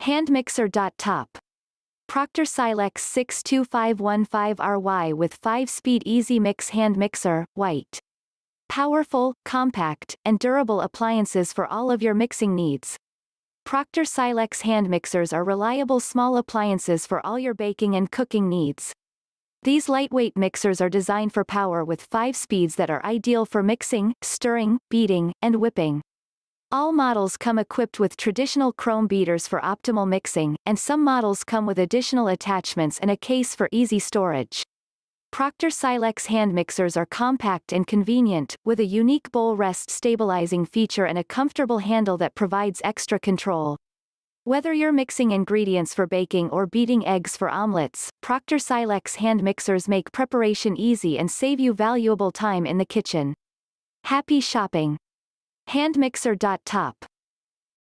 Handmixer.top. Proctor Silex 62515RY with 5-speed Easy Mix Hand Mixer, white. Powerful, compact, and durable appliances for all of your mixing needs. Proctor Silex hand mixers are reliable small appliances for all your baking and cooking needs. These lightweight mixers are designed for power with five speeds that are ideal for mixing, stirring, beating, and whipping. All models come equipped with traditional chrome beaters for optimal mixing, and some models come with additional attachments and a case for easy storage. Proctor Silex hand mixers are compact and convenient, with a unique bowl rest stabilizing feature and a comfortable handle that provides extra control. Whether you're mixing ingredients for baking or beating eggs for omelets, Proctor Silex hand mixers make preparation easy and save you valuable time in the kitchen. Happy shopping! Handmixer.top